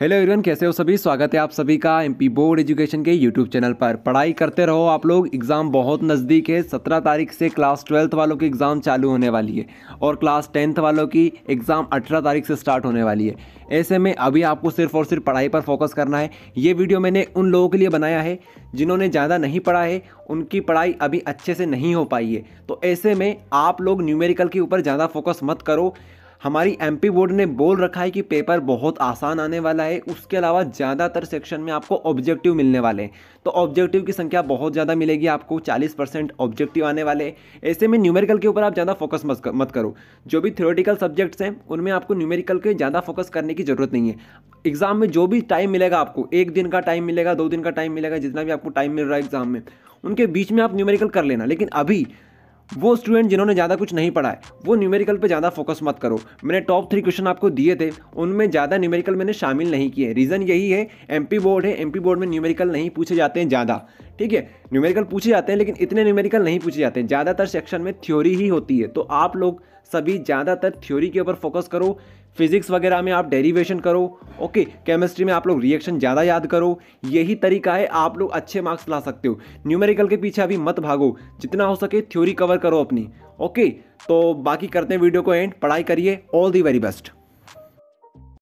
hello everyone कैसे हो सभी स्वागत है आप सभी का एमपी बोर्ड एजुकेशन के यूट्यूब चैनल पर पढ़ाई करते रहो आप लोग एग्ज़ाम बहुत नज़दीक है सत्रह तारीख से क्लास ट्वेल्थ वालों की एग्ज़ाम चालू होने वाली है और क्लास टेंथ वालों की एग्ज़ाम अठारह तारीख से स्टार्ट होने वाली है ऐसे में अभी आपको सिर्फ और सिर्फ पढ़ाई पर फोकस करना है ये वीडियो मैंने उन लोगों के लिए बनाया है जिन्होंने ज़्यादा नहीं पढ़ा है उनकी पढ़ाई अभी अच्छे से नहीं हो पाई है तो ऐसे में आप लोग न्यूमेरिकल के ऊपर ज़्यादा फोकस मत करो हमारी एम बोर्ड ने बोल रखा है कि पेपर बहुत आसान आने वाला है उसके अलावा ज़्यादातर सेक्शन में आपको ऑब्जेक्टिव मिलने वाले हैं तो ऑब्जेक्टिव की संख्या बहुत ज़्यादा मिलेगी आपको 40 परसेंट ऑब्जेक्टिव आने वाले ऐसे में न्यूमेरिकल के ऊपर आप ज़्यादा फोकस मत करो जो भी थ्योरेटिकल सब्जेक्ट्स हैं उनमें आपको न्यूमेरिकल के ज़्यादा फोकस करने की ज़रूरत नहीं है एग्ज़ाम में जो भी टाइम मिलेगा आपको एक दिन का टाइम मिलेगा दो दिन का टाइम मिलेगा जितना भी आपको टाइम मिल रहा है एग्ज़ाम में उनके बीच में आप न्यूमेरिकल कर लेना लेकिन अभी वो स्टूडेंट जिन्होंने ज़्यादा कुछ नहीं पढ़ा है वो न्यूमेरिकल पे ज़्यादा फोकस मत करो मैंने टॉप थ्री क्वेश्चन आपको दिए थे उनमें ज़्यादा न्यूमेरिकल मैंने शामिल नहीं किए रीज़न यही है एमपी बोर्ड है एमपी बोर्ड में न्यूमेरिकल नहीं पूछे जाते हैं ज़्यादा ठीक है न्यूमेरिकल पूछे जाते हैं लेकिन इतने न्यूमेरिकल नहीं पूछे जाते हैं ज़्यादातर सेक्शन में थ्योरी ही होती है तो आप लोग सभी ज़्यादातर थ्योरी के ऊपर फोकस करो फिजिक्स वगैरह में आप डेरिवेशन करो ओके केमिस्ट्री में आप लोग रिएक्शन ज़्यादा याद करो यही तरीका है आप लोग अच्छे मार्क्स ला सकते हो न्यूमेरिकल के पीछे अभी मत भागो जितना हो सके थ्योरी कवर करो अपनी ओके तो बाकी करते हैं वीडियो को एंड पढ़ाई करिए ऑल दी वेरी बेस्ट